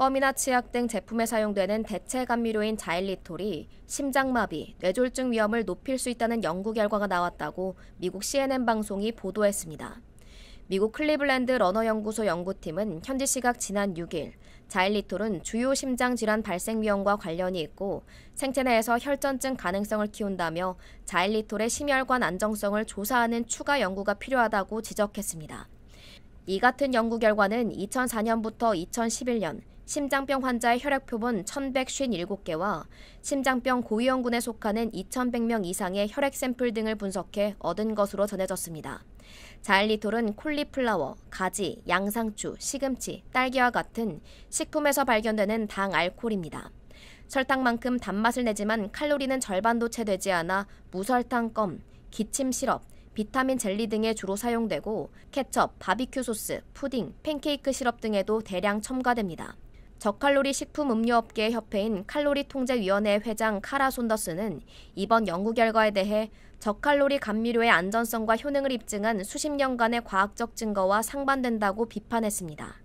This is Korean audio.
껌이나 치약 등 제품에 사용되는 대체 감미료인 자일리톨이 심장마비, 뇌졸중 위험을 높일 수 있다는 연구 결과가 나왔다고 미국 CNN 방송이 보도했습니다. 미국 클리블랜드 러너 연구소 연구팀은 현지 시각 지난 6일 자일리톨은 주요 심장 질환 발생 위험과 관련이 있고 생체 내에서 혈전증 가능성을 키운다며 자일리톨의 심혈관 안정성을 조사하는 추가 연구가 필요하다고 지적했습니다. 이 같은 연구 결과는 2004년부터 2011년 심장병 환자의 혈액표본 1,157개와 심장병 고위험군에 속하는 2,100명 이상의 혈액 샘플 등을 분석해 얻은 것으로 전해졌습니다. 자일리톨은 콜리플라워, 가지, 양상추, 시금치, 딸기와 같은 식품에서 발견되는 당 알코올입니다. 설탕만큼 단맛을 내지만 칼로리는 절반도 채 되지 않아 무설탕 껌, 기침 시럽, 비타민 젤리 등에 주로 사용되고 케첩, 바비큐 소스, 푸딩, 팬케이크 시럽 등에도 대량 첨가됩니다. 저칼로리 식품 음료 업계 협회인 칼로리 통제위원회 회장 카라 손더스는 이번 연구 결과에 대해 저칼로리 감미료의 안전성과 효능을 입증한 수십 년간의 과학적 증거와 상반된다고 비판했습니다.